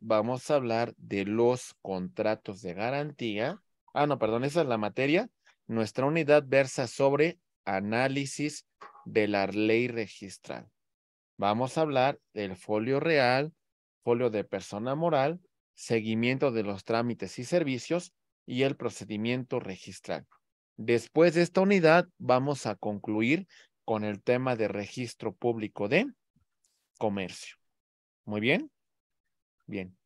vamos a hablar de los contratos de garantía. Ah, no, perdón, esa es la materia. Nuestra unidad versa sobre análisis de la ley registral. Vamos a hablar del folio real, folio de persona moral, seguimiento de los trámites y servicios y el procedimiento registral. Después de esta unidad vamos a concluir con el tema de registro público de comercio. Muy bien. Bien,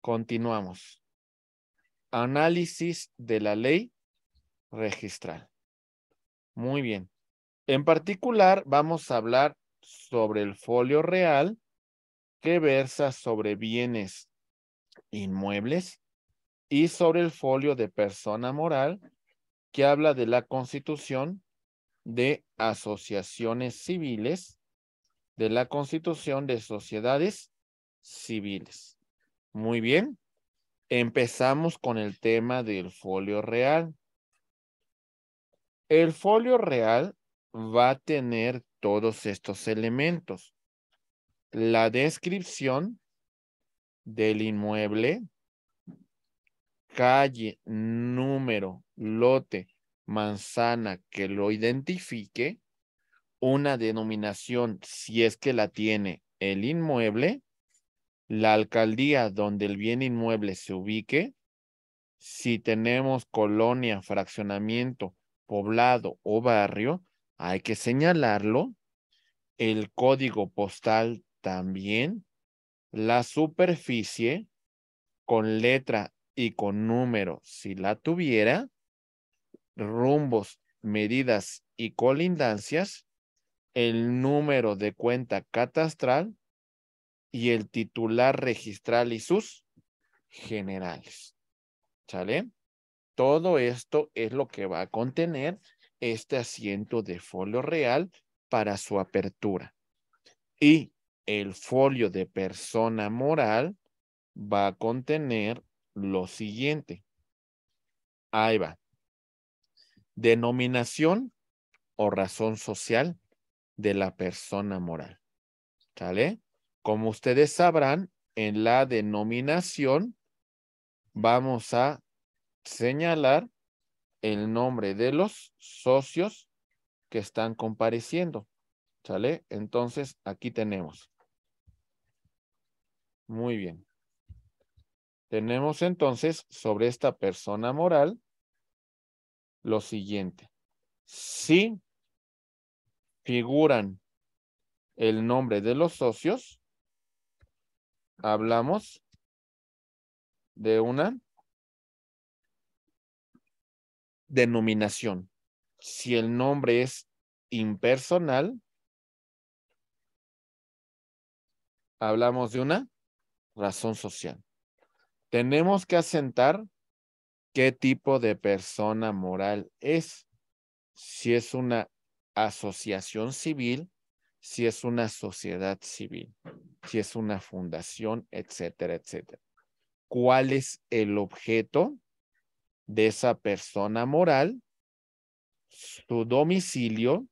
continuamos. Análisis de la ley registral. Muy bien. En particular, vamos a hablar sobre el folio real que versa sobre bienes inmuebles y sobre el folio de persona moral que habla de la constitución de asociaciones civiles, de la constitución de sociedades civiles. Muy bien. Empezamos con el tema del folio real. El folio real va a tener todos estos elementos. La descripción del inmueble, calle, número, lote, manzana que lo identifique, una denominación si es que la tiene el inmueble la alcaldía donde el bien inmueble se ubique, si tenemos colonia, fraccionamiento, poblado o barrio, hay que señalarlo, el código postal también, la superficie con letra y con número si la tuviera, rumbos, medidas y colindancias, el número de cuenta catastral y el titular registral y sus generales. ¿Sale? Todo esto es lo que va a contener este asiento de folio real para su apertura. Y el folio de persona moral va a contener lo siguiente. Ahí va. Denominación o razón social de la persona moral. ¿Sale? Como ustedes sabrán, en la denominación vamos a señalar el nombre de los socios que están compareciendo. ¿Sale? Entonces, aquí tenemos. Muy bien. Tenemos entonces sobre esta persona moral lo siguiente. Si figuran el nombre de los socios, hablamos de una denominación. Si el nombre es impersonal, hablamos de una razón social. Tenemos que asentar qué tipo de persona moral es. Si es una asociación civil, si es una sociedad civil, si es una fundación, etcétera, etcétera. ¿Cuál es el objeto de esa persona moral? Su domicilio,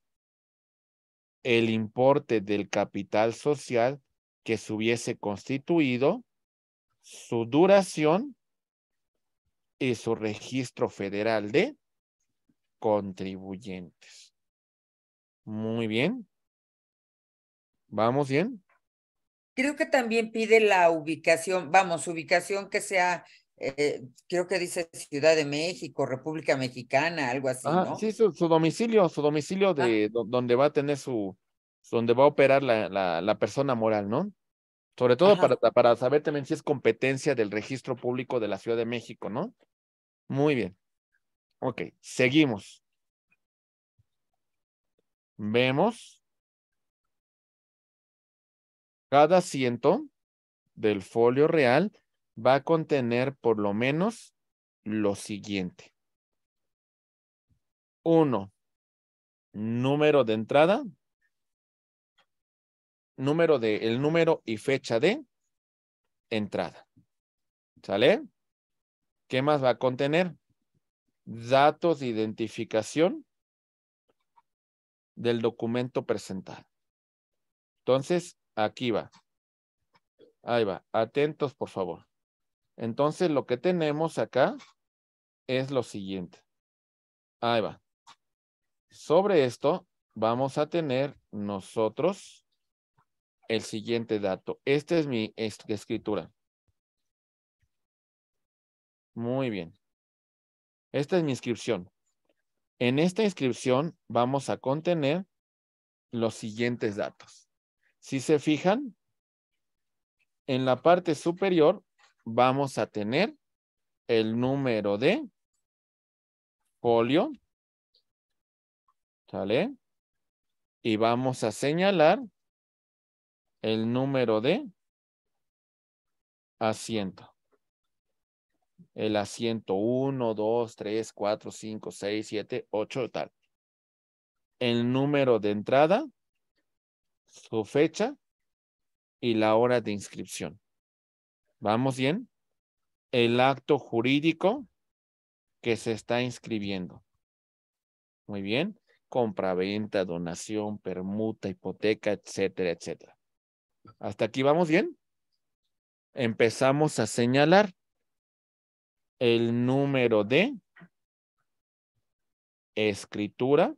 el importe del capital social que se hubiese constituido, su duración y su registro federal de contribuyentes. Muy bien. ¿Vamos bien? Creo que también pide la ubicación, vamos, ubicación que sea, eh, creo que dice Ciudad de México, República Mexicana, algo así. Ah, ¿no? sí, su, domicilio, su domicilio ah. de donde va a tener su, donde va a operar la, la, la persona moral, ¿no? Sobre todo para, para, saber también si es competencia del registro público de la Ciudad de México, ¿no? Muy bien. Ok, seguimos. Vemos cada asiento del folio real va a contener por lo menos lo siguiente. Uno, Número de entrada. Número de, el número y fecha de entrada. ¿Sale? ¿Qué más va a contener? Datos de identificación del documento presentado. Entonces, Aquí va. Ahí va. Atentos, por favor. Entonces, lo que tenemos acá es lo siguiente. Ahí va. Sobre esto vamos a tener nosotros el siguiente dato. Esta es mi escritura. Muy bien. Esta es mi inscripción. En esta inscripción vamos a contener los siguientes datos. Si se fijan, en la parte superior vamos a tener el número de folio. ¿Sale? Y vamos a señalar el número de asiento. El asiento 1, 2, 3, 4, 5, 6, 7, 8, tal. El número de entrada su fecha y la hora de inscripción. ¿Vamos bien? El acto jurídico que se está inscribiendo. Muy bien. Compra-venta, donación, permuta, hipoteca, etcétera, etcétera. ¿Hasta aquí vamos bien? Empezamos a señalar el número de escritura.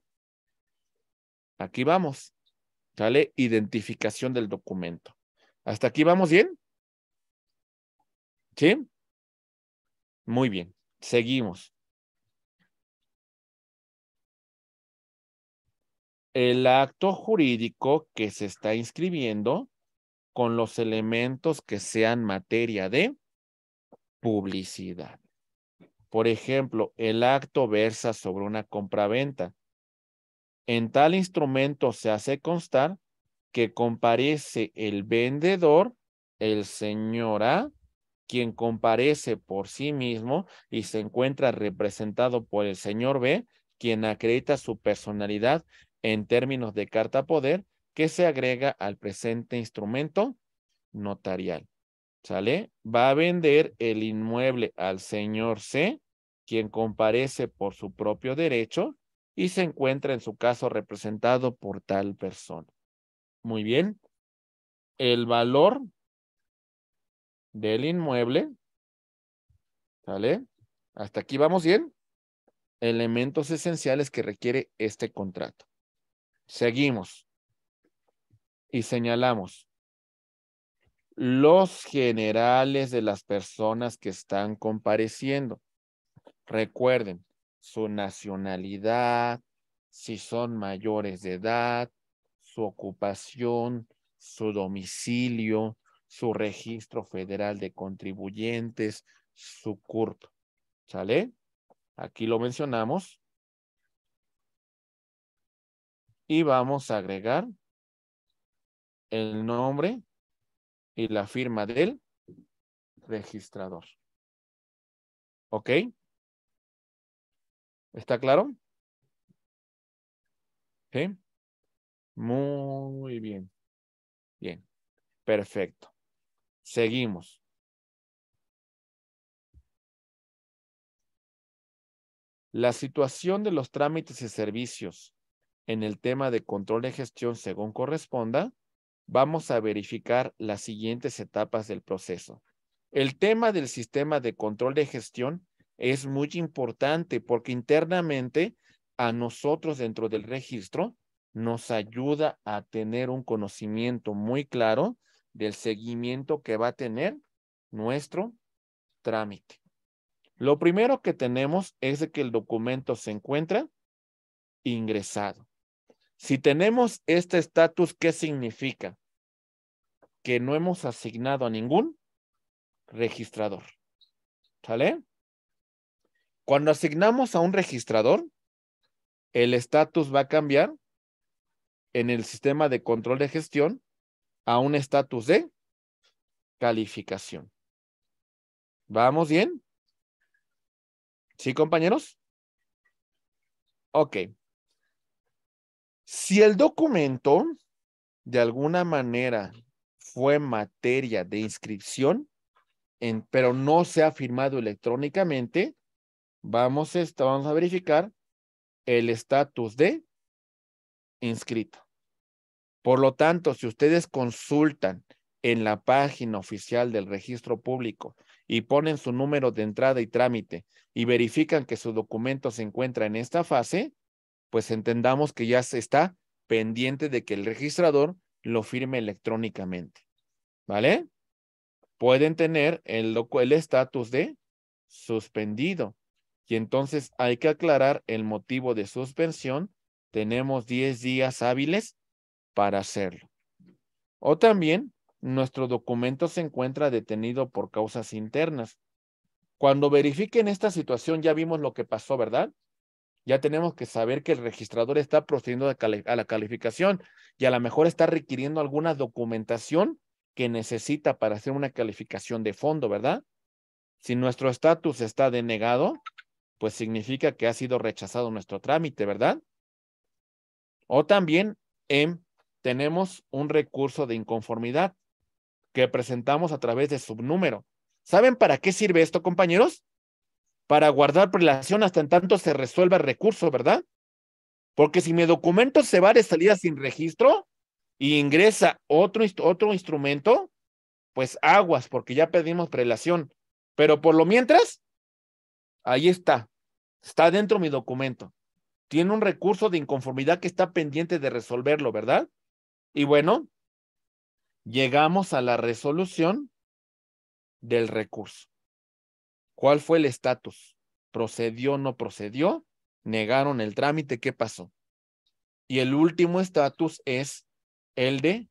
Aquí vamos. ¿Sale? Identificación del documento. ¿Hasta aquí vamos bien? ¿Sí? Muy bien. Seguimos. El acto jurídico que se está inscribiendo con los elementos que sean materia de publicidad. Por ejemplo, el acto versa sobre una compraventa en tal instrumento se hace constar que comparece el vendedor, el señor A, quien comparece por sí mismo y se encuentra representado por el señor B, quien acredita su personalidad en términos de carta poder que se agrega al presente instrumento notarial. ¿Sale? Va a vender el inmueble al señor C, quien comparece por su propio derecho y se encuentra en su caso representado por tal persona. Muy bien. El valor del inmueble. ¿Sale? Hasta aquí vamos bien. Elementos esenciales que requiere este contrato. Seguimos. Y señalamos los generales de las personas que están compareciendo. Recuerden, su nacionalidad, si son mayores de edad, su ocupación, su domicilio, su registro federal de contribuyentes, su CURP. ¿Sale? Aquí lo mencionamos. Y vamos a agregar el nombre y la firma del registrador. ¿Ok? ¿Está claro? ¿Sí? Muy bien. Bien. Perfecto. Seguimos. La situación de los trámites y servicios en el tema de control de gestión según corresponda, vamos a verificar las siguientes etapas del proceso. El tema del sistema de control de gestión es muy importante porque internamente a nosotros dentro del registro nos ayuda a tener un conocimiento muy claro del seguimiento que va a tener nuestro trámite. Lo primero que tenemos es que el documento se encuentra ingresado. Si tenemos este estatus, ¿qué significa? Que no hemos asignado a ningún registrador. ¿Sale? Cuando asignamos a un registrador, el estatus va a cambiar en el sistema de control de gestión a un estatus de calificación. ¿Vamos bien? ¿Sí, compañeros? Ok. Si el documento de alguna manera fue materia de inscripción, en, pero no se ha firmado electrónicamente, Vamos, vamos a verificar el estatus de inscrito. Por lo tanto, si ustedes consultan en la página oficial del registro público y ponen su número de entrada y trámite y verifican que su documento se encuentra en esta fase, pues entendamos que ya se está pendiente de que el registrador lo firme electrónicamente. ¿Vale? Pueden tener el estatus de suspendido y entonces hay que aclarar el motivo de suspensión. Tenemos 10 días hábiles para hacerlo. O también nuestro documento se encuentra detenido por causas internas. Cuando verifiquen esta situación, ya vimos lo que pasó, ¿verdad? Ya tenemos que saber que el registrador está procediendo a la calificación y a lo mejor está requiriendo alguna documentación que necesita para hacer una calificación de fondo, ¿verdad? Si nuestro estatus está denegado, pues significa que ha sido rechazado nuestro trámite, ¿verdad? O también em, tenemos un recurso de inconformidad que presentamos a través de subnúmero. ¿Saben para qué sirve esto, compañeros? Para guardar prelación hasta en tanto se resuelva el recurso, ¿verdad? Porque si mi documento se va de salida sin registro y ingresa otro, otro instrumento, pues aguas, porque ya pedimos prelación. Pero por lo mientras, Ahí está. Está dentro mi documento. Tiene un recurso de inconformidad que está pendiente de resolverlo, ¿verdad? Y bueno, llegamos a la resolución del recurso. ¿Cuál fue el estatus? ¿Procedió o no procedió? ¿Negaron el trámite? ¿Qué pasó? Y el último estatus es el de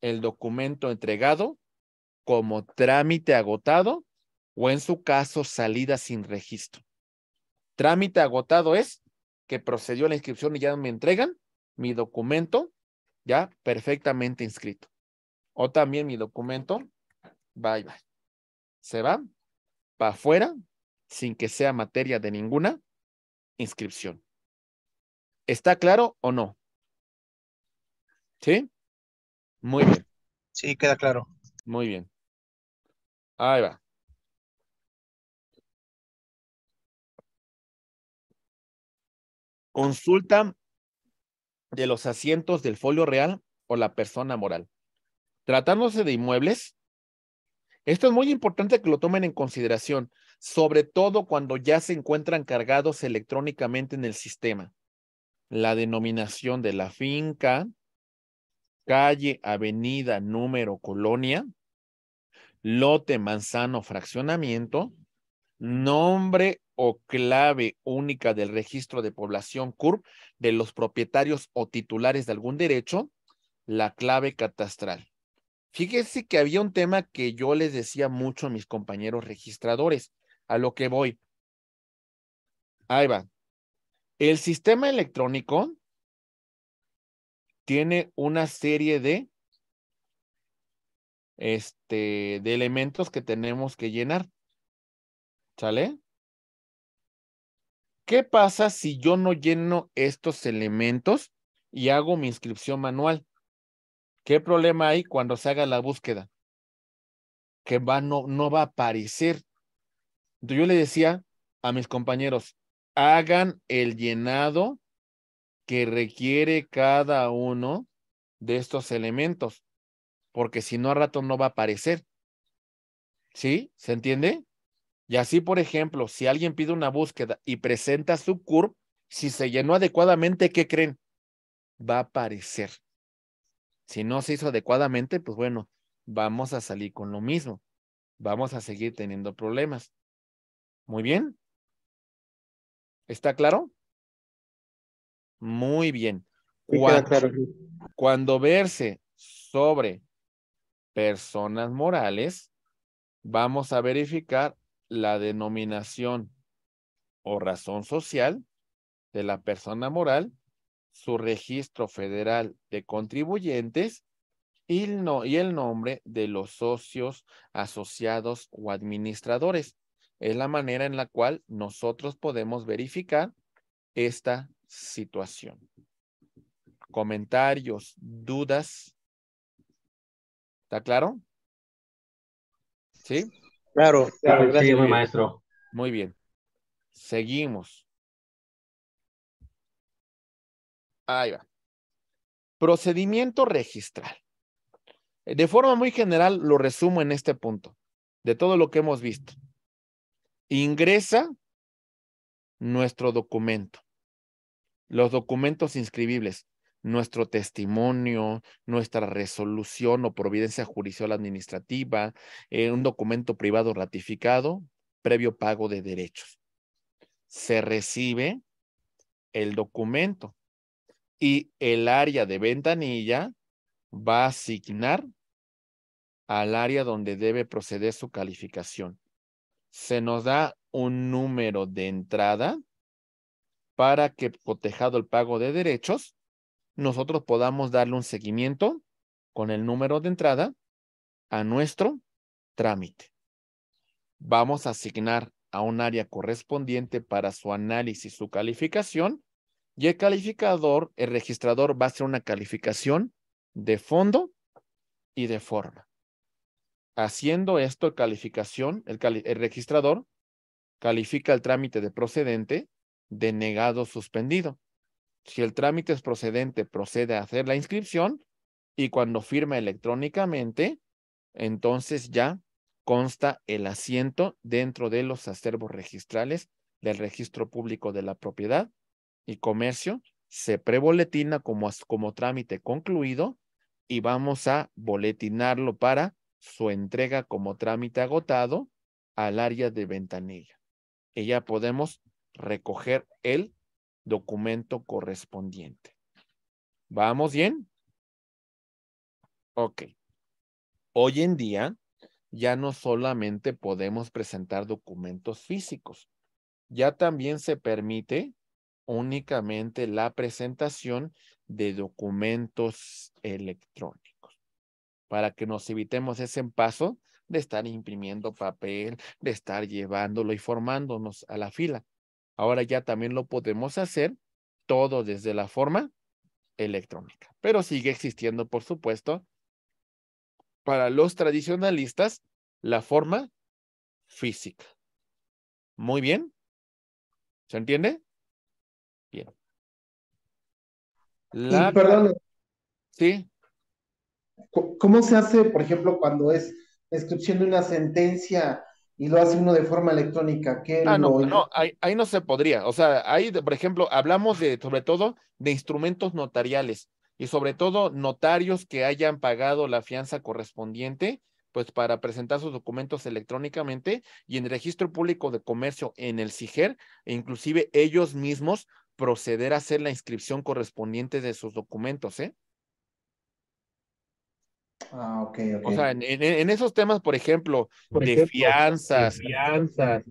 el documento entregado como trámite agotado o en su caso salida sin registro. Trámite agotado es que procedió la inscripción y ya me entregan mi documento ya perfectamente inscrito. O también mi documento, bye bye. Se va para afuera sin que sea materia de ninguna inscripción. ¿Está claro o no? ¿Sí? Muy bien. Sí, queda claro. Muy bien. Ahí va. Consulta de los asientos del folio real o la persona moral. Tratándose de inmuebles, esto es muy importante que lo tomen en consideración, sobre todo cuando ya se encuentran cargados electrónicamente en el sistema. La denominación de la finca, calle, avenida, número, colonia, lote, manzano, fraccionamiento, nombre o clave única del registro de población CURP de los propietarios o titulares de algún derecho, la clave catastral. Fíjense que había un tema que yo les decía mucho a mis compañeros registradores, a lo que voy. Ahí va. El sistema electrónico tiene una serie de, este, de elementos que tenemos que llenar. ¿Sale? ¿Qué pasa si yo no lleno estos elementos y hago mi inscripción manual? ¿Qué problema hay cuando se haga la búsqueda? Que va, no, no va a aparecer. Yo le decía a mis compañeros, hagan el llenado que requiere cada uno de estos elementos, porque si no a rato no va a aparecer. ¿Sí? ¿Se entiende? Y así, por ejemplo, si alguien pide una búsqueda y presenta su CURP, si se llenó adecuadamente, ¿qué creen? Va a aparecer. Si no se hizo adecuadamente, pues bueno, vamos a salir con lo mismo. Vamos a seguir teniendo problemas. Muy bien. ¿Está claro? Muy bien. cuando verse sobre personas morales, vamos a verificar la denominación o razón social de la persona moral, su registro federal de contribuyentes y el, y el nombre de los socios, asociados o administradores. Es la manera en la cual nosotros podemos verificar esta situación. Comentarios, dudas. ¿Está claro? ¿Sí? Claro, gracias. maestro. Muy bien. Seguimos. Ahí va. Procedimiento registral. De forma muy general, lo resumo en este punto, de todo lo que hemos visto. Ingresa nuestro documento, los documentos inscribibles nuestro testimonio, nuestra resolución o providencia judicial administrativa, eh, un documento privado ratificado, previo pago de derechos. Se recibe el documento y el área de ventanilla va a asignar al área donde debe proceder su calificación. Se nos da un número de entrada para que cotejado el pago de derechos nosotros podamos darle un seguimiento con el número de entrada a nuestro trámite. Vamos a asignar a un área correspondiente para su análisis, su calificación, y el calificador, el registrador va a hacer una calificación de fondo y de forma. Haciendo esto, calificación, el, el registrador califica el trámite de procedente, denegado, suspendido. Si el trámite es procedente, procede a hacer la inscripción y cuando firma electrónicamente, entonces ya consta el asiento dentro de los acervos registrales del Registro Público de la Propiedad y Comercio. Se preboletina como, como trámite concluido y vamos a boletinarlo para su entrega como trámite agotado al área de ventanilla. Y ya podemos recoger el documento correspondiente. ¿Vamos bien? Ok. Hoy en día ya no solamente podemos presentar documentos físicos, ya también se permite únicamente la presentación de documentos electrónicos para que nos evitemos ese paso de estar imprimiendo papel, de estar llevándolo y formándonos a la fila. Ahora ya también lo podemos hacer todo desde la forma electrónica. Pero sigue existiendo, por supuesto, para los tradicionalistas, la forma física. Muy bien. ¿Se entiende? Bien. La... perdón. Sí. ¿Cómo se hace, por ejemplo, cuando es descripción de una sentencia y lo hace uno de forma electrónica. que ah, no, ahí, no se podría. O sea, ahí, por ejemplo, hablamos de, sobre todo, de instrumentos notariales y sobre todo notarios que hayan pagado la fianza correspondiente, pues para presentar sus documentos electrónicamente y en el registro público de comercio en el CIGER, e inclusive ellos mismos proceder a hacer la inscripción correspondiente de sus documentos, ¿eh? Ah, ok, ok. O sea, en, esos temas, por ejemplo, de, fianzas, fianzas.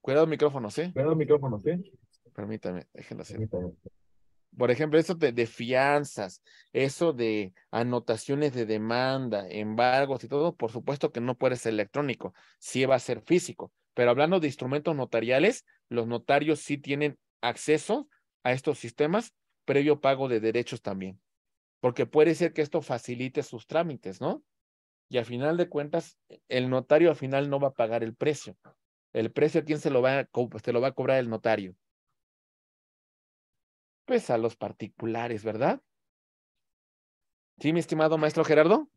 Cuidado micrófono, ¿sí? Cuidado micrófono, ¿sí? Permítame, déjenlo hacer. Por ejemplo, eso de, de, fianzas, eso de anotaciones de demanda, embargos y todo, por supuesto que no puede ser electrónico, sí va a ser físico. Pero hablando de instrumentos notariales, los notarios sí tienen acceso a estos sistemas previo pago de derechos también porque puede ser que esto facilite sus trámites, ¿no? Y a final de cuentas, e, el notario al final no va a pagar el precio. El precio, ¿quién se lo va a, se lo va a cobrar el notario? Pues a los particulares, ¿verdad? ¿Sí, mi estimado maestro Gerardo?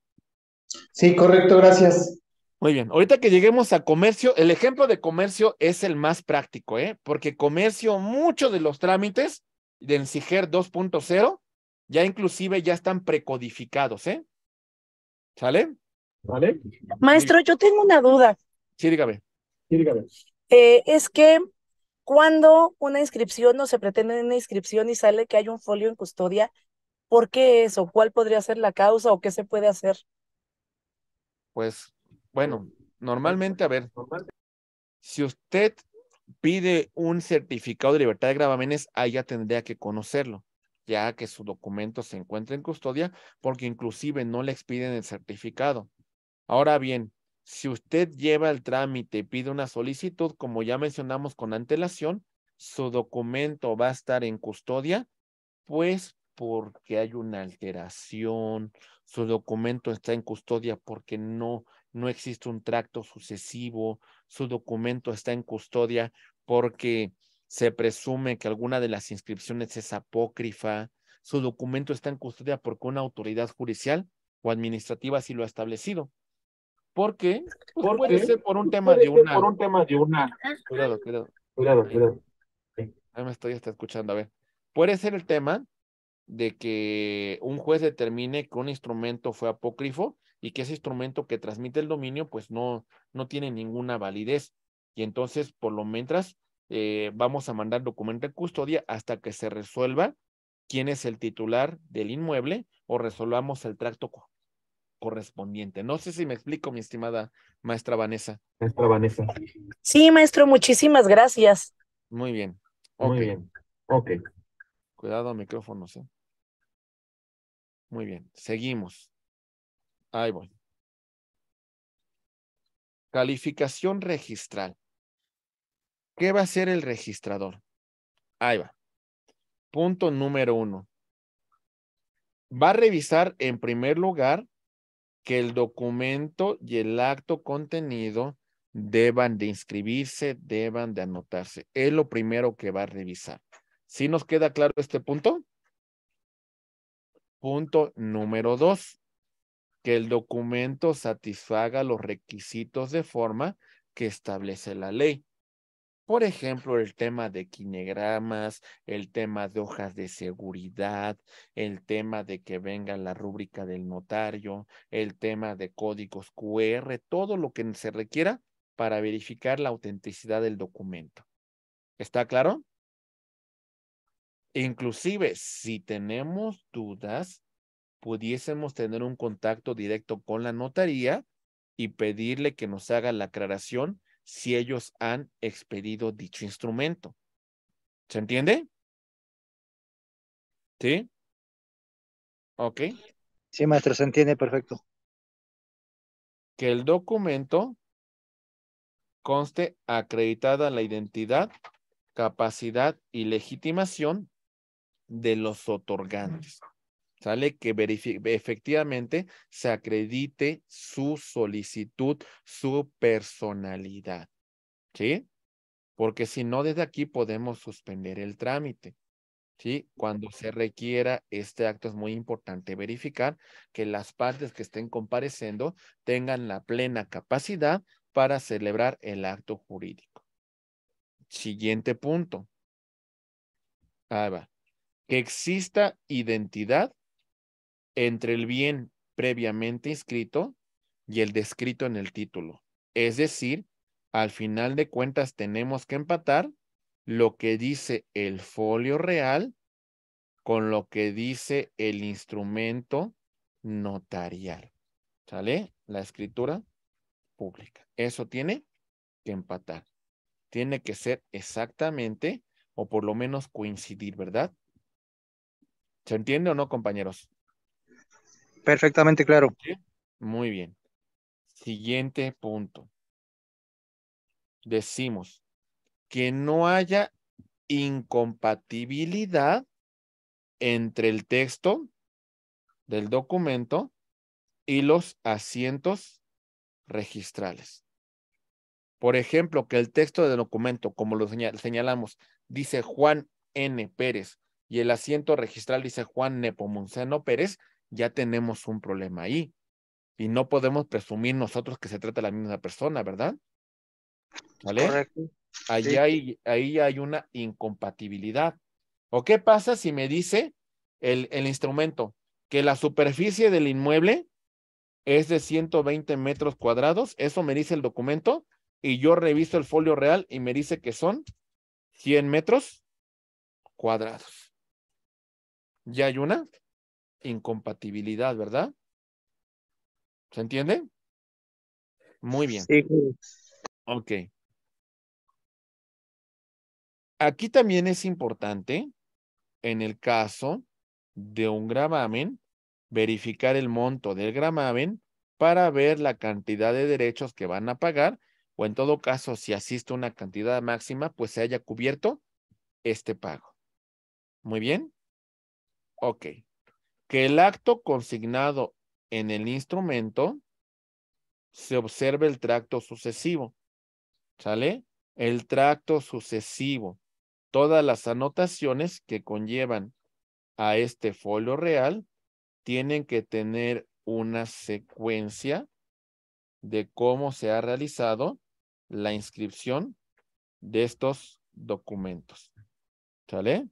Sí, correcto, gracias. Muy bien, ahorita que lleguemos a comercio, el ejemplo de comercio es el más práctico, ¿eh? Porque comercio, muchos de los trámites del CIGER 2.0 ya inclusive ya están precodificados, ¿eh? ¿Sale? ¿Vale? Maestro, yo tengo una duda. Sí, dígame. Sí, dígame. Eh, es que cuando una inscripción o se pretende una inscripción y sale que hay un folio en custodia, ¿por qué eso? ¿Cuál podría ser la causa o qué se puede hacer? Pues, bueno, normalmente, a ver, si usted pide un certificado de libertad de gravámenes, ahí ya tendría que conocerlo ya que su documento se encuentra en custodia, porque inclusive no le expiden el certificado. Ahora bien, si usted lleva el trámite y pide una solicitud, como ya mencionamos con antelación, su documento va a estar en custodia, pues porque hay una alteración, su documento está en custodia porque no, no existe un tracto sucesivo, su documento está en custodia porque se presume que alguna de las inscripciones es apócrifa. Su documento está en custodia porque una autoridad judicial o administrativa si lo ha establecido. ¿Por qué? Pues puede ser por un pues tema de una. Por un tema de una. Cuidado, cuidado. Cuidado, cuidado. Ahí me estoy escuchando. A ver. Puede ser el tema de que un juez determine que un instrumento fue apócrifo y que ese instrumento que transmite el dominio, pues no, no tiene ninguna validez. Y entonces, por lo mientras, eh, vamos a mandar documento de custodia hasta que se resuelva quién es el titular del inmueble o resolvamos el tracto correspondiente. No sé si me explico, mi estimada maestra Vanessa. Maestra Vanessa. Sí, maestro, muchísimas gracias. Muy bien. Okay. Muy bien. Ok. Cuidado, micrófonos. ¿eh? Muy bien, seguimos. Ahí voy. Calificación registral. ¿Qué va a hacer el registrador? Ahí va. Punto número uno. Va a revisar en primer lugar que el documento y el acto contenido deban de inscribirse, deban de anotarse. Es lo primero que va a revisar. ¿Sí nos queda claro este punto? Punto número dos, que el documento satisfaga los requisitos de forma que establece la ley. Por ejemplo, el tema de quinegramas, el tema de hojas de seguridad, el tema de que venga la rúbrica del notario, el tema de códigos QR, todo lo que se requiera para verificar la autenticidad del documento. ¿Está claro? Inclusive, si tenemos dudas, pudiésemos tener un contacto directo con la notaría y pedirle que nos haga la aclaración si ellos han expedido dicho instrumento. ¿Se entiende? ¿Sí? ¿Ok? Sí, maestro, se entiende perfecto. Que el documento conste acreditada la identidad, capacidad y legitimación de los otorgantes. ¿sale? Que efectivamente se acredite su solicitud, su personalidad, ¿sí? Porque si no, desde aquí podemos suspender el trámite. ¿Sí? Cuando se requiera este acto es muy importante verificar que las partes que estén compareciendo tengan la plena capacidad para celebrar el acto jurídico. Siguiente punto. Ahí va. Que exista identidad entre el bien previamente inscrito y el descrito en el título. Es decir, al final de cuentas tenemos que empatar lo que dice el folio real con lo que dice el instrumento notarial. ¿Sale? La escritura pública. Eso tiene que empatar. Tiene que ser exactamente o por lo menos coincidir, ¿verdad? ¿Se entiende o no, compañeros? Perfectamente claro. Muy bien. Siguiente punto. Decimos que no haya incompatibilidad entre el texto del documento y los asientos registrales. Por ejemplo, que el texto del documento, como lo señalamos, dice Juan N. Pérez y el asiento registral dice Juan Nepomuceno Pérez, ya tenemos un problema ahí. Y no podemos presumir nosotros que se trata de la misma persona, ¿verdad? ¿Vale? Allí hay, ahí hay una incompatibilidad. ¿O qué pasa si me dice el, el instrumento que la superficie del inmueble es de 120 metros cuadrados? Eso me dice el documento y yo reviso el folio real y me dice que son 100 metros cuadrados. ¿Ya hay una incompatibilidad, ¿verdad? ¿Se entiende? Muy bien. Ok. Aquí también es importante, en el caso de un gravamen, verificar el monto del gravamen para ver la cantidad de derechos que van a pagar o en todo caso, si asiste una cantidad máxima, pues se haya cubierto este pago. Muy bien. Ok que el acto consignado en el instrumento se observe el tracto sucesivo. ¿Sale? El tracto sucesivo. Todas las anotaciones que conllevan a este folio real tienen que tener una secuencia de cómo se ha realizado la inscripción de estos documentos. ¿Sale?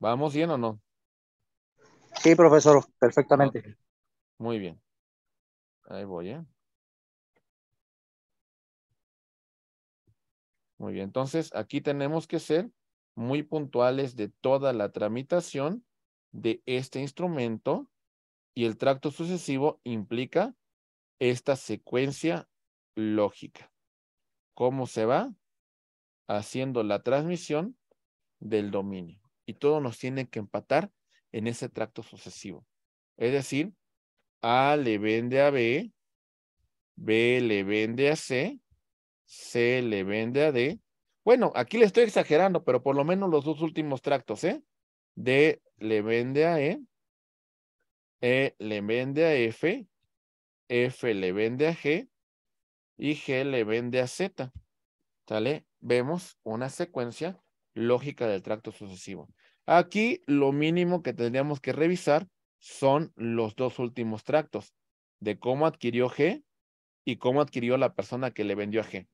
¿Vamos bien o no? Sí, profesor, perfectamente. Muy bien. Ahí voy, ¿eh? Muy bien, entonces aquí tenemos que ser muy puntuales de toda la tramitación de este instrumento y el tracto sucesivo implica esta secuencia lógica. ¿Cómo se va? Haciendo la transmisión del dominio. Y todo nos tiene que empatar en ese tracto sucesivo. Es decir, A le vende a B, B le vende a C, C le vende a D. Bueno, aquí le estoy exagerando, pero por lo menos los dos últimos tractos, ¿eh? D le vende a E, E le vende a F, F le vende a G y G le vende a Z. ¿Sale? Vemos una secuencia lógica del tracto sucesivo. Aquí lo mínimo que tendríamos que revisar son los dos últimos tractos de cómo adquirió G y cómo adquirió la persona que le vendió a G.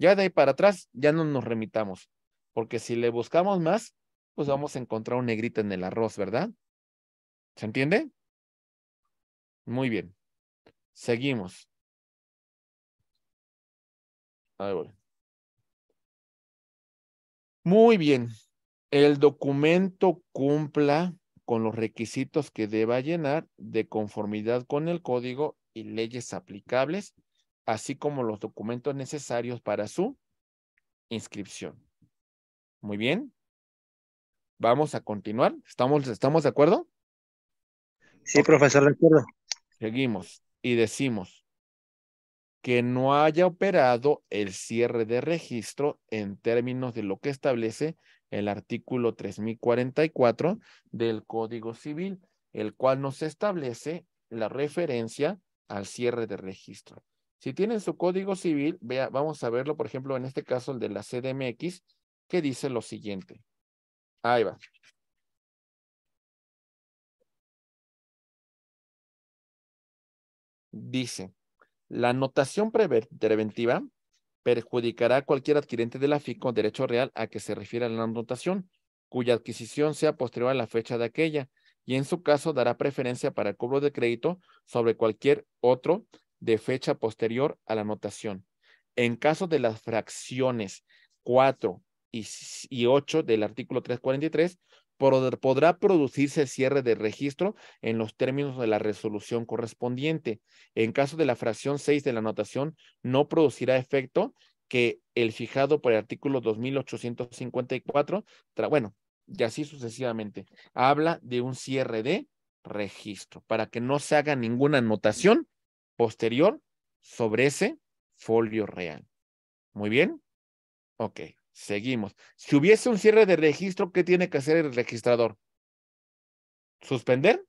Ya de ahí para atrás ya no nos remitamos, porque si le buscamos más, pues vamos a encontrar un negrito en el arroz, ¿verdad? ¿Se entiende? Muy bien. Seguimos. Ahí voy. Muy bien el documento cumpla con los requisitos que deba llenar de conformidad con el código y leyes aplicables, así como los documentos necesarios para su inscripción. Muy bien. Vamos a continuar. ¿Estamos, estamos de acuerdo? Sí, profesor, de acuerdo. Seguimos y decimos que no haya operado el cierre de registro en términos de lo que establece el artículo 3044 del Código Civil, el cual nos establece la referencia al cierre de registro. Si tienen su Código Civil, vea, vamos a verlo, por ejemplo, en este caso el de la CDMX, que dice lo siguiente. Ahí va. Dice, la notación preventiva perjudicará a cualquier adquirente de la fic con derecho real a que se a la anotación, cuya adquisición sea posterior a la fecha de aquella, y en su caso dará preferencia para el cobro de crédito sobre cualquier otro de fecha posterior a la anotación. En caso de las fracciones 4 y, 8 del artículo 343, podrá producirse cierre de registro en los términos de la resolución correspondiente. En caso de la fracción 6 de la anotación, no producirá efecto que el fijado por el artículo 2854, bueno, y así sucesivamente, habla de un cierre de registro para que no se haga ninguna anotación posterior sobre ese folio real. Muy bien. Ok. Seguimos. Si hubiese un cierre de registro, ¿qué tiene que hacer el registrador? ¿Suspender?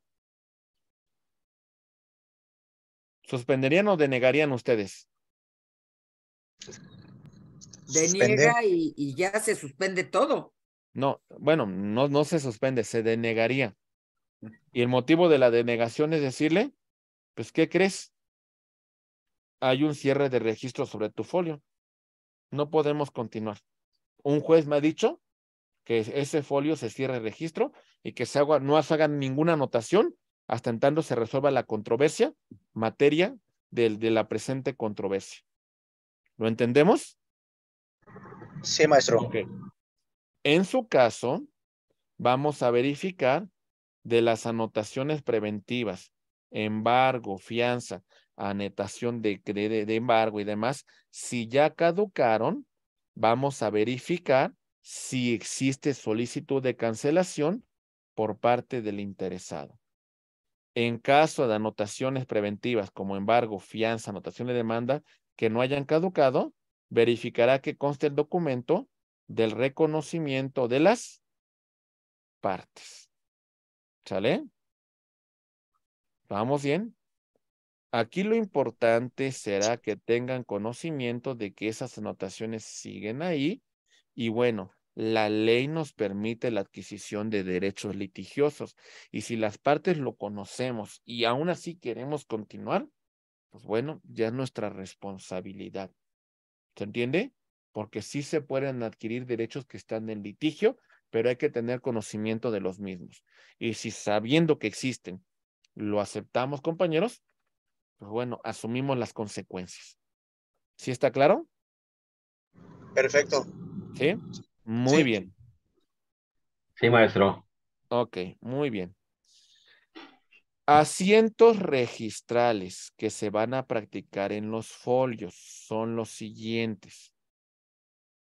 ¿Suspenderían o denegarían ustedes? Deniega y, y, ya se suspende todo. No, bueno, no, no se suspende, se denegaría. Y el motivo de la denegación es decirle, pues, ¿qué crees? Hay un cierre de registro sobre tu folio. No podemos continuar un juez me ha dicho que ese folio se cierre registro y que se haga, no se haga ninguna anotación hasta en tanto se resuelva la controversia, materia de, de la presente controversia. ¿Lo entendemos? Sí, maestro. En su caso, vamos a verificar de las anotaciones preventivas, embargo, fianza, anotación de, de embargo y demás, si ya caducaron vamos a verificar si existe solicitud de cancelación por parte del interesado. En caso de anotaciones preventivas como embargo, fianza, anotación de demanda que no hayan caducado, verificará que conste el documento del reconocimiento de las partes. ¿Sale? ¿Vamos bien? Aquí lo importante será que tengan conocimiento de que esas anotaciones siguen ahí y bueno, la ley nos permite la adquisición de derechos litigiosos y si las partes lo conocemos y aún así queremos continuar, pues bueno, ya es nuestra responsabilidad. ¿Se entiende? Porque sí se pueden adquirir derechos que están en litigio, pero hay que tener conocimiento de los mismos. Y si sabiendo que existen, lo aceptamos, compañeros, pues, bueno, asumimos las consecuencias. ¿Sí está claro? Perfecto. ¿Sí? Muy bien. Sí, maestro. Ok, muy bien. Asientos registrales que se van a practicar en los folios son los siguientes.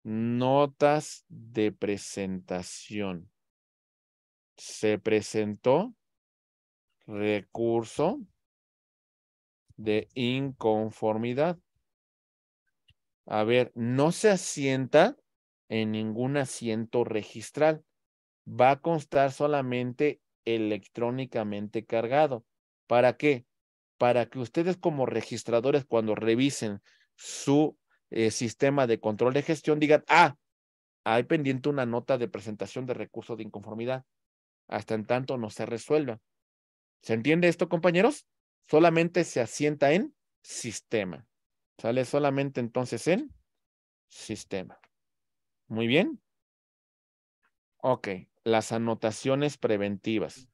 Notas de presentación. Se presentó recurso de inconformidad. A ver, no se asienta en ningún asiento registral. Va a constar solamente electrónicamente cargado. ¿Para qué? Para que ustedes como registradores cuando revisen su eh, sistema de control de gestión digan, ah, hay pendiente una nota de presentación de recursos de inconformidad. Hasta en tanto no se resuelva. ¿Se entiende esto, compañeros? solamente se asienta en sistema. Sale solamente entonces en sistema. Muy bien. Ok, las anotaciones preventivas.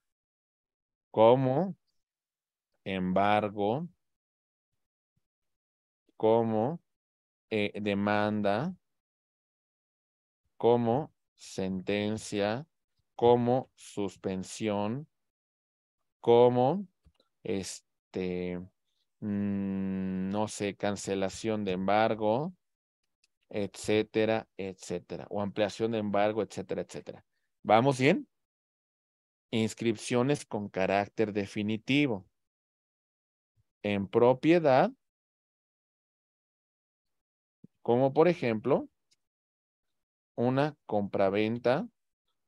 Como, embargo, como, eh, demanda, como, sentencia, como, suspensión, como, este, este, mm, no sé, cancelación de embargo, etcétera, etcétera, o ampliación de embargo, etcétera, etcétera. ¿Vamos bien? Inscripciones con carácter definitivo. En propiedad, como por ejemplo, una compraventa,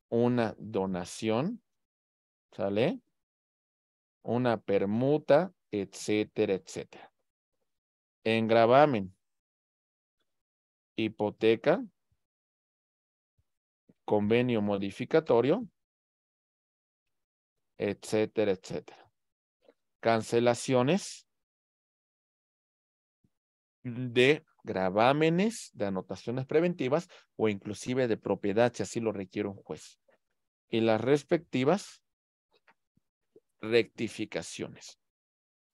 una donación, ¿sale? una permuta, etcétera, etcétera. En hipoteca, convenio modificatorio, etcétera, etcétera. Cancelaciones de gravámenes, de anotaciones preventivas o inclusive de propiedad, si así lo requiere un juez. Y las respectivas rectificaciones.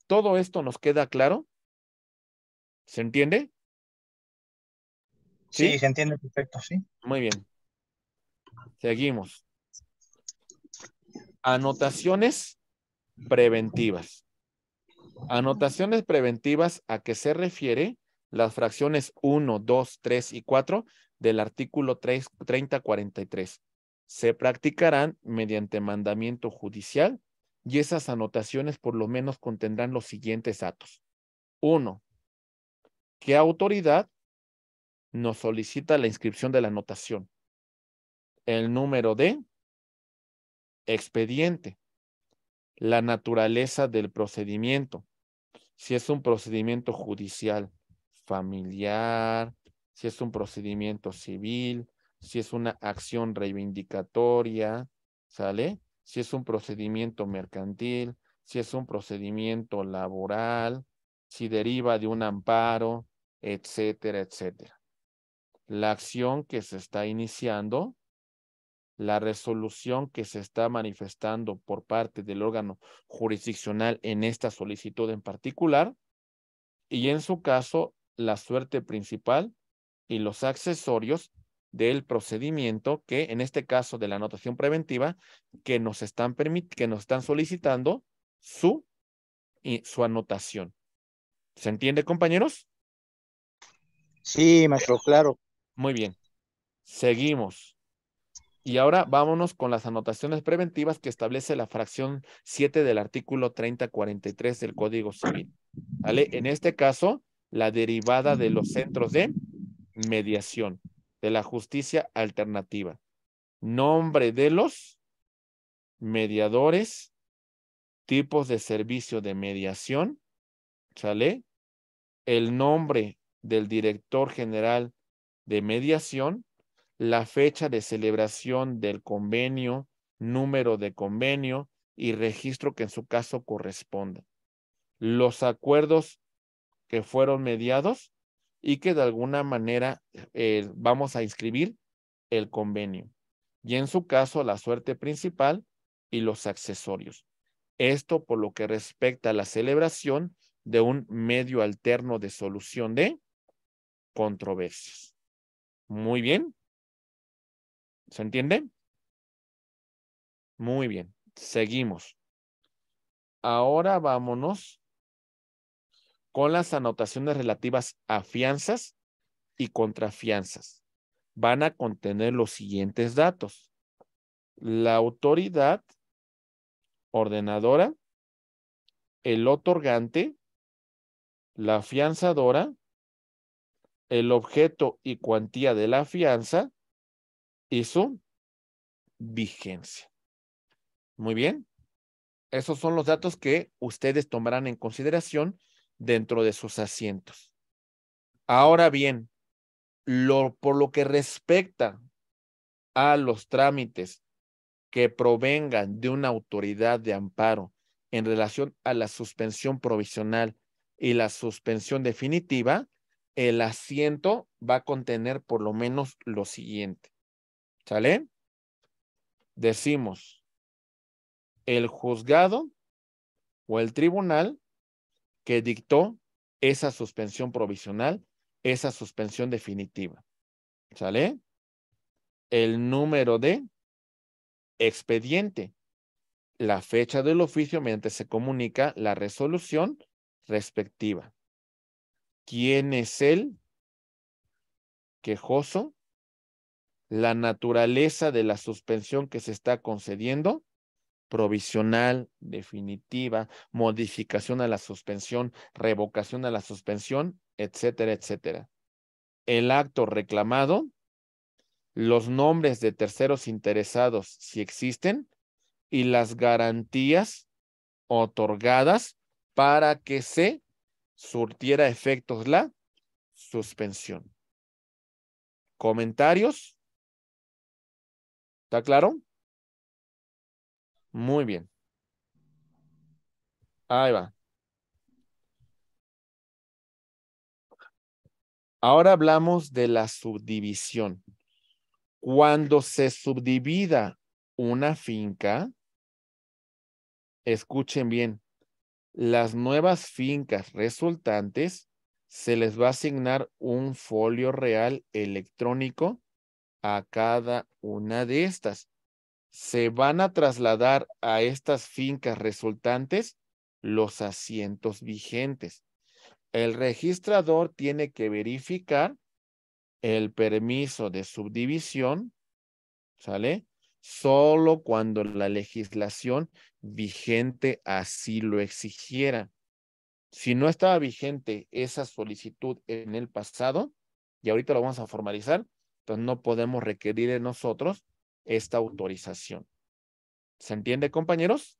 ¿Todo esto nos queda claro? ¿Se entiende? ¿Sí? se entiende perfecto, sí. Muy bien. Seguimos. Anotaciones preventivas. Anotaciones preventivas a que se refiere las fracciones 1, 2, 3 y 4 del artículo 3, Se practicarán mediante mandamiento judicial y esas anotaciones por lo menos contendrán los siguientes datos. Uno, ¿qué autoridad nos solicita la inscripción de la anotación? El número de expediente, la naturaleza del procedimiento, si es un procedimiento judicial, familiar, si es un procedimiento civil, si es una acción reivindicatoria, ¿sale? si es un procedimiento mercantil, si es un procedimiento laboral, si deriva de un amparo, etcétera, etcétera. La acción que se está iniciando, la resolución que se está manifestando por parte del órgano jurisdiccional en esta solicitud en particular, y en su caso, la suerte principal y los accesorios del procedimiento que, en este caso de la anotación preventiva, que nos están, permit que nos están solicitando su, y su anotación. ¿Se entiende, compañeros? Sí, maestro, claro. Muy bien. Seguimos. Y ahora vámonos con las anotaciones preventivas que establece la fracción 7 del artículo 3043 del Código Civil. ¿Vale? En este caso, la derivada de los centros de mediación de la justicia alternativa. Nombre de los mediadores, tipos de servicio de mediación, ¿sale? El nombre del director general de mediación, la fecha de celebración del convenio, número de convenio y registro que en su caso corresponda. Los acuerdos que fueron mediados y que de alguna manera eh, vamos a inscribir el convenio y en su caso la suerte principal y los accesorios. Esto por lo que respecta a la celebración de un medio alterno de solución de controversias. Muy bien. ¿Se entiende? Muy bien. Seguimos. Ahora vámonos con las anotaciones relativas a fianzas y contrafianzas. Van a contener los siguientes datos. La autoridad ordenadora, el otorgante, la fianzadora, el objeto y cuantía de la fianza y su vigencia. Muy bien. Esos son los datos que ustedes tomarán en consideración dentro de sus asientos. Ahora bien, por lo que respecta a los trámites que provengan de una autoridad de amparo en relación a la suspensión provisional y la suspensión definitiva, el asiento va a contener por lo menos lo siguiente. ¿Sale? Decimos, el juzgado o el tribunal que dictó esa suspensión provisional, esa suspensión definitiva. ¿Sale? El número de expediente, la fecha del oficio mediante se comunica la resolución respectiva. ¿Quién es el quejoso? La naturaleza de la suspensión que se está concediendo provisional, definitiva, modificación a la suspensión, revocación a la suspensión, etcétera, etcétera. El acto reclamado, los nombres de terceros interesados si existen y las garantías otorgadas para que se surtiera efectos la suspensión. ¿Comentarios? ¿Está claro? Muy bien. Ahí va. Ahora hablamos de la subdivisión. Cuando se subdivida una finca, escuchen bien, las nuevas fincas resultantes se les va a asignar un folio real electrónico a cada una de estas se van a trasladar a estas fincas resultantes los asientos vigentes. El registrador tiene que verificar el permiso de subdivisión, ¿sale? Solo cuando la legislación vigente así lo exigiera. Si no estaba vigente esa solicitud en el pasado, y ahorita lo vamos a formalizar, entonces no podemos requerir de nosotros esta autorización. ¿Se entiende, compañeros?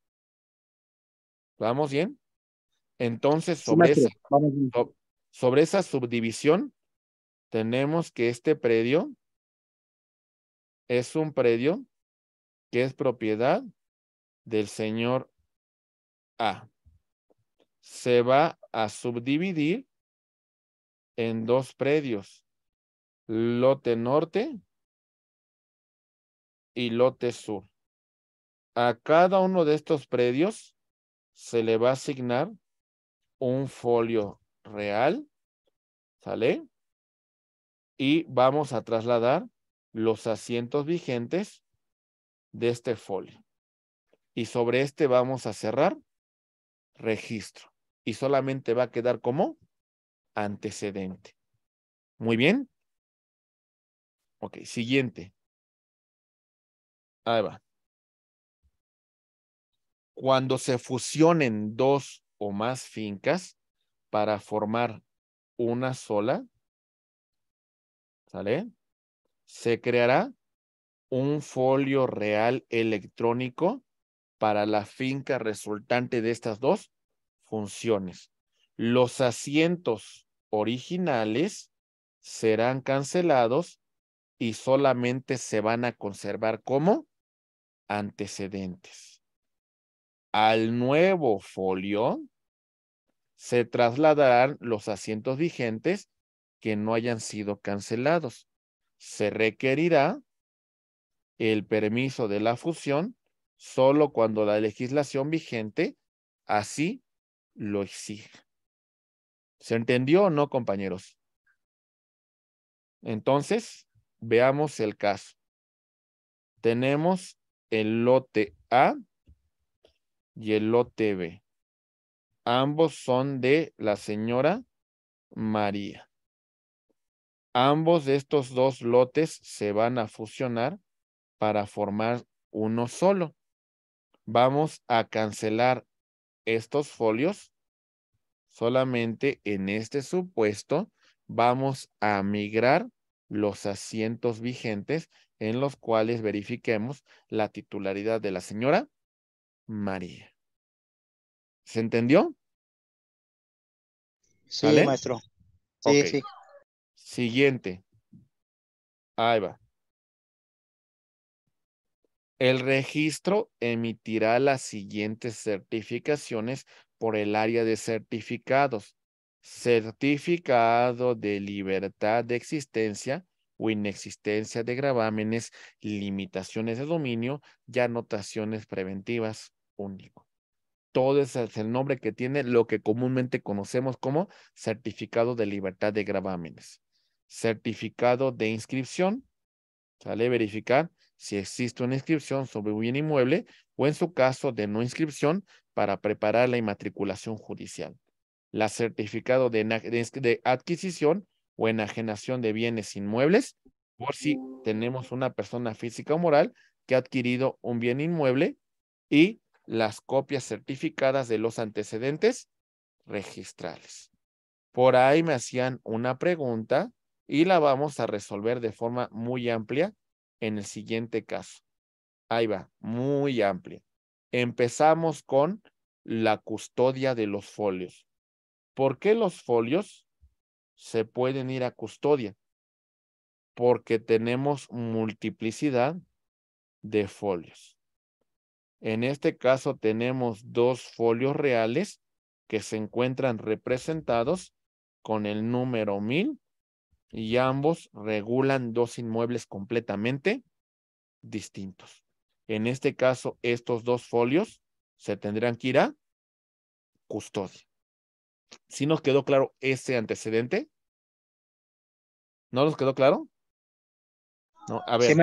¿Vamos bien? Entonces, sobre, esa, sobre esa subdivisión, tenemos que este predio es un predio que es propiedad del señor A. Se va a subdividir en dos predios, lote norte y Lote Sur. A cada uno de estos predios se le va a asignar un folio real, ¿sale? Y vamos a trasladar los asientos vigentes de este folio. Y sobre este vamos a cerrar registro. Y solamente va a quedar como antecedente. Muy bien. Ok, siguiente. Ahí va. Cuando se fusionen dos o más fincas para formar una sola, ¿sale? Se creará un folio real electrónico para la finca resultante de estas dos funciones. Los asientos originales serán cancelados y solamente se van a conservar como antecedentes. Al nuevo folio se trasladarán los asientos vigentes que no hayan sido cancelados. Se requerirá el permiso de la fusión solo cuando la legislación vigente así lo exija. ¿Se entendió o no, compañeros? Entonces, veamos el caso. Tenemos el lote A y el lote B. Ambos son de la señora María. Ambos de estos dos lotes se van a fusionar para formar uno solo. Vamos a cancelar estos folios. Solamente en este supuesto vamos a migrar los asientos vigentes en los cuales verifiquemos la titularidad de la señora María. ¿Se entendió? Sí, maestro. Sí, sí. Siguiente. Ahí va. El registro emitirá las siguientes certificaciones por el área de certificados. Certificado de libertad de existencia o inexistencia de gravámenes, limitaciones de dominio ya anotaciones preventivas único. Todo ese es el nombre que tiene lo que comúnmente conocemos como certificado de libertad de gravámenes. Certificado de inscripción, sale verificar si existe una inscripción sobre un bien inmueble o en su caso de no inscripción para preparar la inmatriculación judicial. La certificado de adquisición o enajenación de bienes inmuebles por si tenemos una persona física o moral que ha adquirido un bien inmueble y las copias certificadas de los antecedentes registrales. Por ahí me hacían una pregunta y la vamos a resolver de forma muy amplia en el siguiente caso. Ahí va, muy amplia. Empezamos con la custodia de los folios. ¿Por qué los folios? se pueden ir a custodia porque tenemos multiplicidad de folios. En este caso tenemos dos folios reales que se encuentran representados con el número 1000 y ambos regulan dos inmuebles completamente distintos. En este caso, estos dos folios se tendrán que ir a custodia. ¿sí nos quedó claro ese antecedente? ¿No nos quedó claro? No, a ver.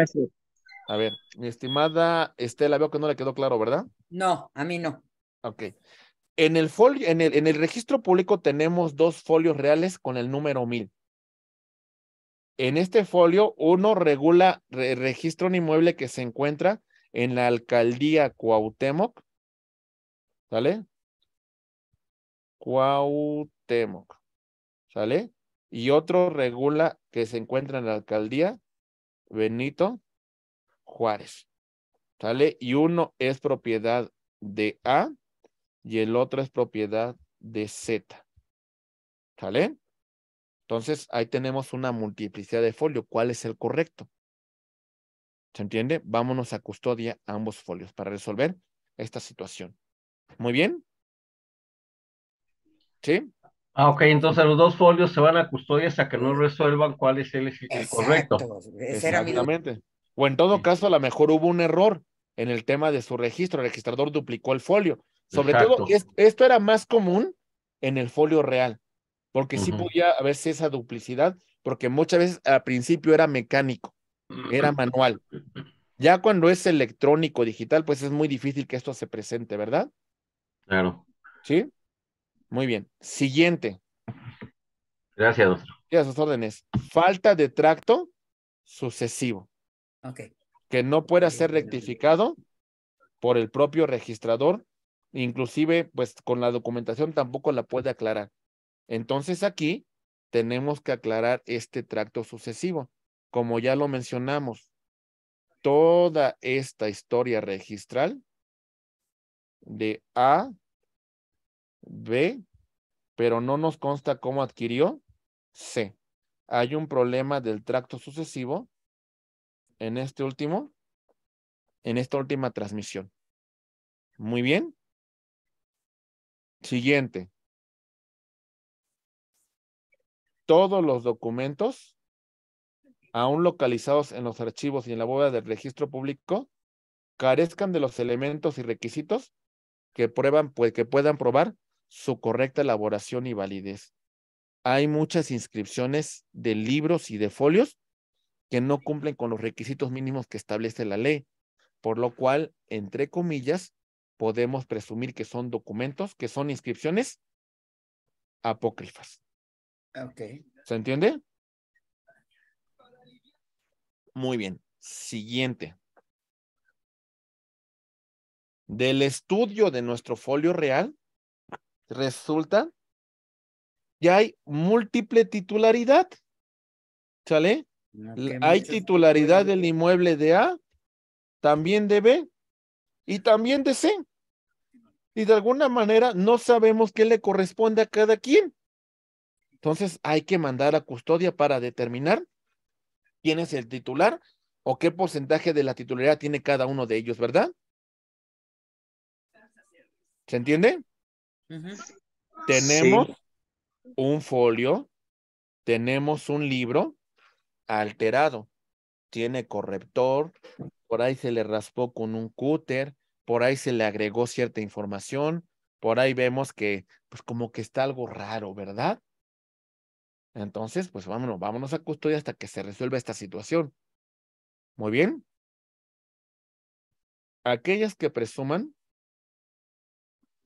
a ver, mi estimada Estela, veo que no le quedó claro, ¿verdad? No, a mí no. Ok. En el, en el, en el registro público tenemos dos folios reales con el número 1000. En este folio, uno regula, registro registra un inmueble que se encuentra en la alcaldía Cuauhtémoc, ¿sale? Cuauhtémoc. ¿Sale? Y otro regula que se encuentra en la alcaldía, Benito Juárez. ¿Sale? Y uno es propiedad de A y el otro es propiedad de Z. ¿Sale? Entonces, ahí tenemos una multiplicidad de folio. ¿Cuál es el correcto? ¿Se entiende? Vámonos a custodia ambos folios para resolver esta situación. Muy bien. ¿sí? Ah, ok, entonces los dos folios se van a custodia hasta que no resuelvan cuál es el, correcto. Exactamente. O en todo caso, a lo mejor hubo un error en el tema de su registro, el registrador duplicó el folio. Sobre todo, esto era más común en el folio real, porque sí podía haberse esa duplicidad, porque muchas veces al principio era mecánico, era manual. Ya cuando es electrónico, digital, pues es muy difícil que esto se presente, ¿verdad? Claro. ¿Sí? Muy bien. Siguiente. Gracias, doctor. Gracias, a sus órdenes. Falta de tracto sucesivo. Ok. Que no pueda ser rectificado por el propio registrador. Inclusive, pues con la documentación tampoco la puede aclarar. Entonces aquí tenemos que aclarar este tracto sucesivo. Como ya lo mencionamos, toda esta historia registral de A B, pero no nos consta cómo adquirió C. Hay un problema del tracto sucesivo en este último, en esta última transmisión. Muy bien. Siguiente. Todos los documentos, aún localizados en los archivos y en la bóveda del registro público, carezcan de los elementos y requisitos que, prueban, pues, que puedan probar su correcta elaboración y validez. Hay muchas inscripciones de libros y de folios que no cumplen con los requisitos mínimos que establece la ley, por lo cual, entre comillas, podemos presumir que son documentos, que son inscripciones apócrifas. Okay. ¿Se entiende? Muy bien. Siguiente. Del estudio de nuestro folio real Resulta, ya hay múltiple titularidad. ¿Sale? Ah, hay titularidad del inmueble de A, también de B y también de C. Y de alguna manera no sabemos qué le corresponde a cada quien. Entonces hay que mandar a custodia para determinar quién es el titular o qué porcentaje de la titularidad tiene cada uno de ellos, ¿verdad? ¿Se entiende? Tenemos un folio, tenemos un libro alterado, tiene corrector, por ahí se le raspó con un cúter, por ahí se le agregó cierta información, por ahí vemos que, pues como que está algo raro, ¿verdad? Entonces, pues vámonos, vámonos a custodia hasta que se resuelva esta situación. Muy bien. Aquellas que presuman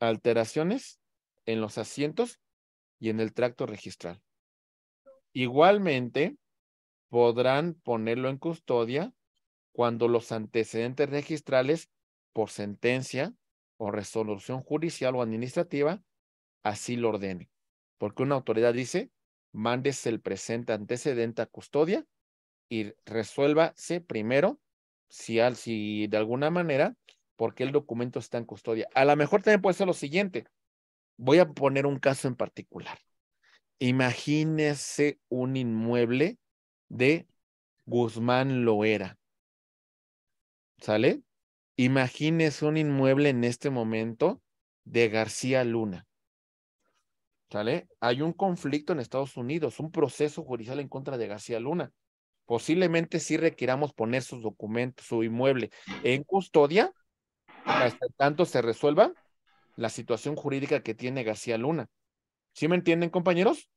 alteraciones en los asientos y en el tracto registral. Igualmente, podrán ponerlo en custodia cuando los antecedentes registrales por sentencia o resolución judicial o administrativa así lo ordene. Porque una autoridad dice, mándese el presente antecedente a custodia y resuélvase primero si, si de alguna manera porque el documento está en custodia. A lo mejor también puede ser lo siguiente. Voy a poner un caso en particular. Imagínese un inmueble de Guzmán Loera. ¿Sale? Imagínese un inmueble en este momento de García Luna. ¿Sale? Hay un conflicto en Estados Unidos, un proceso judicial en contra de García Luna. Posiblemente sí requiramos poner sus documentos, su inmueble en custodia hasta tanto se resuelva la situación jurídica que tiene García Luna. ¿Sí me entienden, compañeros?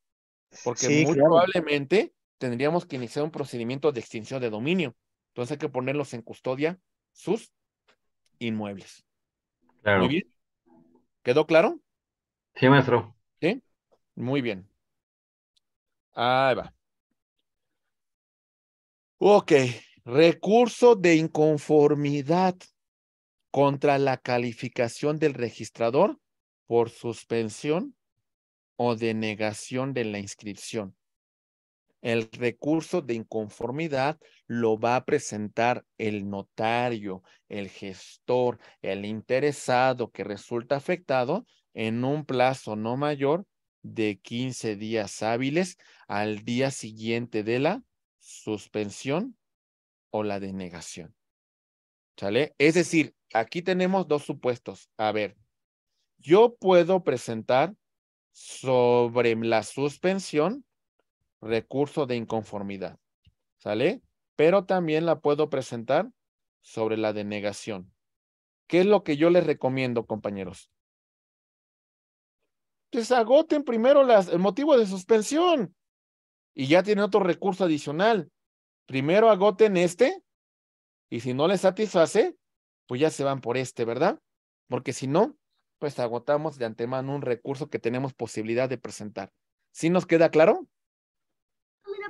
Porque muy probablemente tendríamos que iniciar un procedimiento de extinción de dominio. Entonces hay que ponerlos en custodia sus inmuebles. Claro. ¿Quedó claro? Sí, maestro. ¿Sí? Muy bien. Ahí va. Ok. Recurso de inconformidad contra la calificación del registrador por suspensión o denegación de la inscripción. El recurso de inconformidad lo va a presentar el notario, el gestor, el interesado que resulta afectado en un plazo no mayor de 15 días hábiles al día siguiente de la suspensión o la denegación. ¿Sale? Es decir, aquí tenemos dos supuestos. A ver, yo puedo presentar sobre la suspensión recurso de inconformidad. ¿Sale? Pero también la puedo presentar sobre la denegación. ¿Qué es lo que yo les recomiendo, compañeros? Pues agoten primero las, el motivo de suspensión y ya tienen otro recurso adicional. Primero agoten este y si no les satisface, pues ya se van por este, ¿verdad? Porque si no, pues agotamos de antemano un recurso que tenemos posibilidad de presentar. ¿Sí nos queda claro?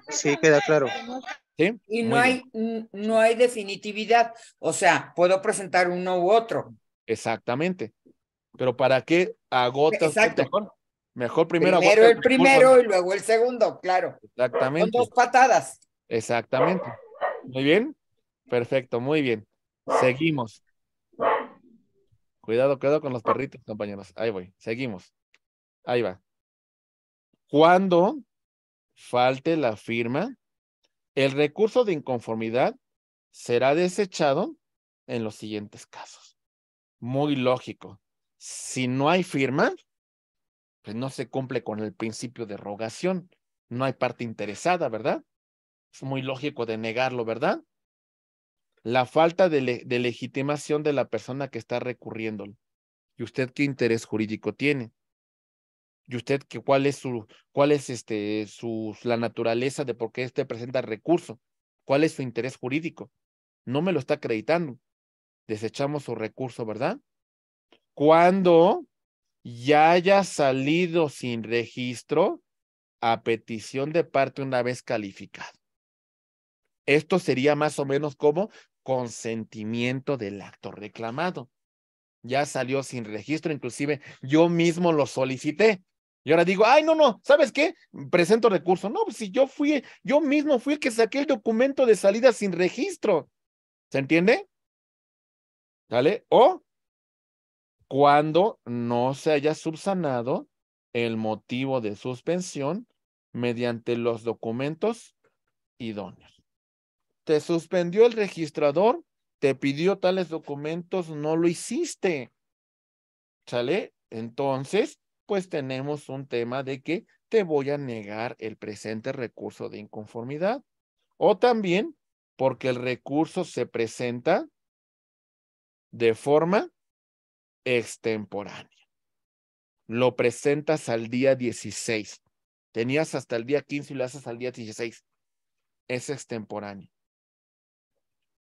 Sí, queda claro. Y no hay, no hay definitividad. O sea, puedo presentar uno u otro. Exactamente. Pero ¿para qué agotas? Mejor, primero. Primero el primero y luego el segundo, claro. Exactamente. dos patadas. Exactamente. Muy bien. Perfecto, muy bien. Seguimos. Cuidado, cuidado con los perritos, compañeros. Ahí voy. Seguimos. Ahí va. Cuando falte la firma, el recurso de inconformidad será desechado en los siguientes casos. Muy lógico. Si no hay firma, pues no se cumple con el principio de rogación. No hay parte interesada, ¿verdad? Es muy lógico denegarlo, ¿verdad? la falta de, legitimación de la persona que está recurriéndolo. ¿Y usted qué interés jurídico tiene? ¿Y usted qué cuál es, su, cuál es este, su, la naturaleza de por qué este presenta recurso? ¿Cuál es su interés jurídico? No me lo está acreditando. Desechamos su recurso, ¿verdad? Cuando ya haya salido sin registro a petición de parte una vez calificado. Esto sería más o menos como consentimiento del acto reclamado. Ya salió sin registro, inclusive yo mismo lo solicité. Y ahora digo, ay, no, no, ¿sabes qué? Presento recurso. No, pues si yo fui, yo mismo fui el que saqué el documento de salida sin registro. ¿Se entiende? ¿Vale? O cuando no se haya subsanado el motivo de suspensión mediante los documentos idóneos te suspendió el registrador, te pidió tales documentos, no lo hiciste. ¿Sale? Entonces, pues tenemos un tema de que te voy a negar el presente recurso de inconformidad. O también porque el recurso se presenta de forma extemporánea. Lo presentas al día 16. Tenías hasta el día 15 y lo haces al día 16. Es extemporáneo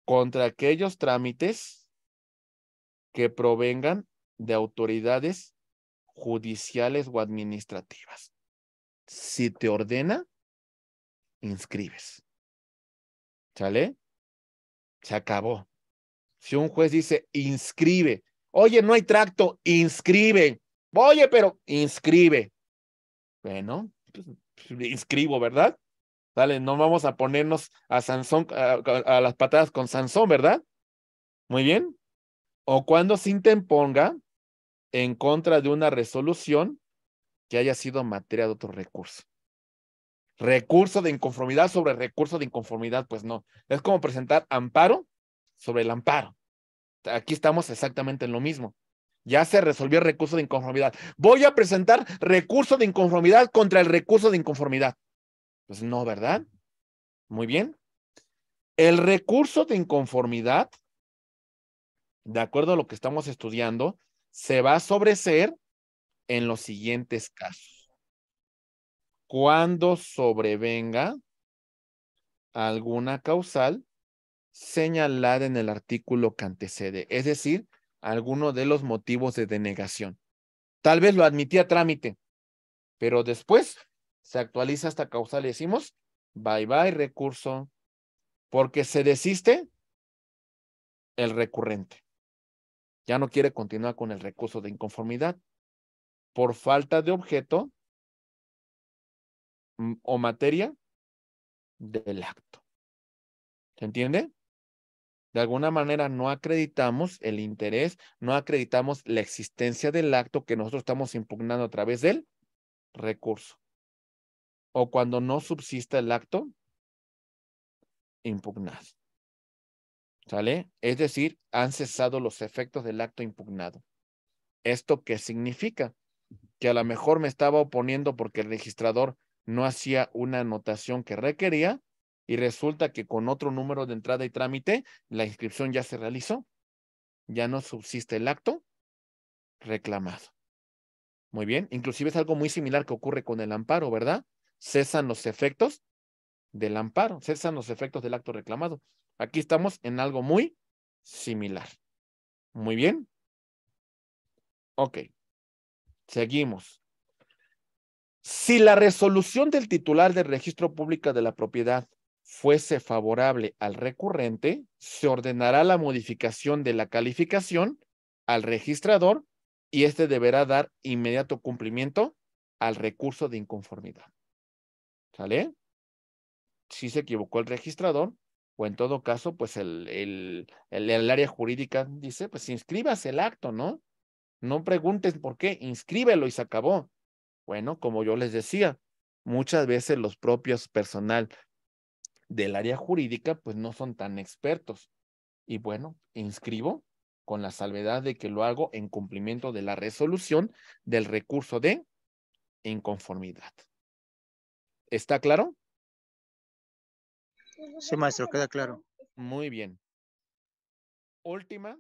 contra aquellos trámites que provengan de autoridades judiciales o administrativas. Si te ordena, inscribes. ¿Sale? Se acabó. Si un juez dice, inscribe. Oye, no hay tracto, inscribe. Oye, pero inscribe. Bueno, pues, pues, inscribo, ¿verdad? no vamos a ponernos a las patadas con Sansón, ¿verdad? Muy bien. O cuando se ponga en contra de una resolución que haya sido materia de otro recurso. Recurso de inconformidad sobre recurso de inconformidad, pues no. Es como presentar amparo sobre el amparo. Aquí estamos exactamente en lo mismo. Ya se resolvió el recurso de inconformidad. Voy a presentar recurso de inconformidad contra el recurso de inconformidad. Pues no, ¿verdad? Muy bien. El recurso de inconformidad, de acuerdo a lo que estamos estudiando, se va a sobreser en los siguientes casos. Cuando sobrevenga alguna causal señalada en el artículo que antecede, es decir, alguno de los motivos de denegación. Tal vez lo admitía trámite, pero después se actualiza hasta causal y decimos, bye bye recurso, porque se desiste el recurrente. Ya no quiere continuar con el recurso de inconformidad por falta de objeto mm, o materia del acto. ¿Se entiende? De alguna manera no acreditamos el interés, no acreditamos la existencia del acto que nosotros estamos impugnando a través del recurso o cuando no subsista el acto, impugnado. ¿Sale? Es decir, han cesado los efectos del acto impugnado. ¿Esto qué significa? Que a lo mejor me estaba oponiendo porque el registrador no hacía una anotación que requería y resulta que con otro número de entrada y trámite la inscripción ya se realizó. Ya no subsiste el acto reclamado. Muy bien, inclusive es algo muy similar que ocurre con el amparo, ¿verdad? cesan los efectos del amparo, cesan los efectos del acto reclamado. Aquí estamos en algo muy similar. Muy bien. Ok. Seguimos. Si la resolución del titular del registro público de la propiedad fuese favorable al recurrente, se ordenará la modificación de la calificación al registrador y este deberá dar inmediato cumplimiento al recurso de inconformidad. ¿Sale? Si se equivocó el registrador, o en todo caso, pues el, el, el, área jurídica dice, pues inscribas el acto, ¿no? No preguntes por qué, inscríbelo y se acabó. Bueno, como yo les decía, muchas veces los propios personal del área jurídica pues no son tan expertos. Y bueno, inscribo con la salvedad de que lo hago en cumplimiento de la resolución del recurso de inconformidad. ¿Está claro? Pues, pues, sí, maestro, queda claro. Muy bien. Última.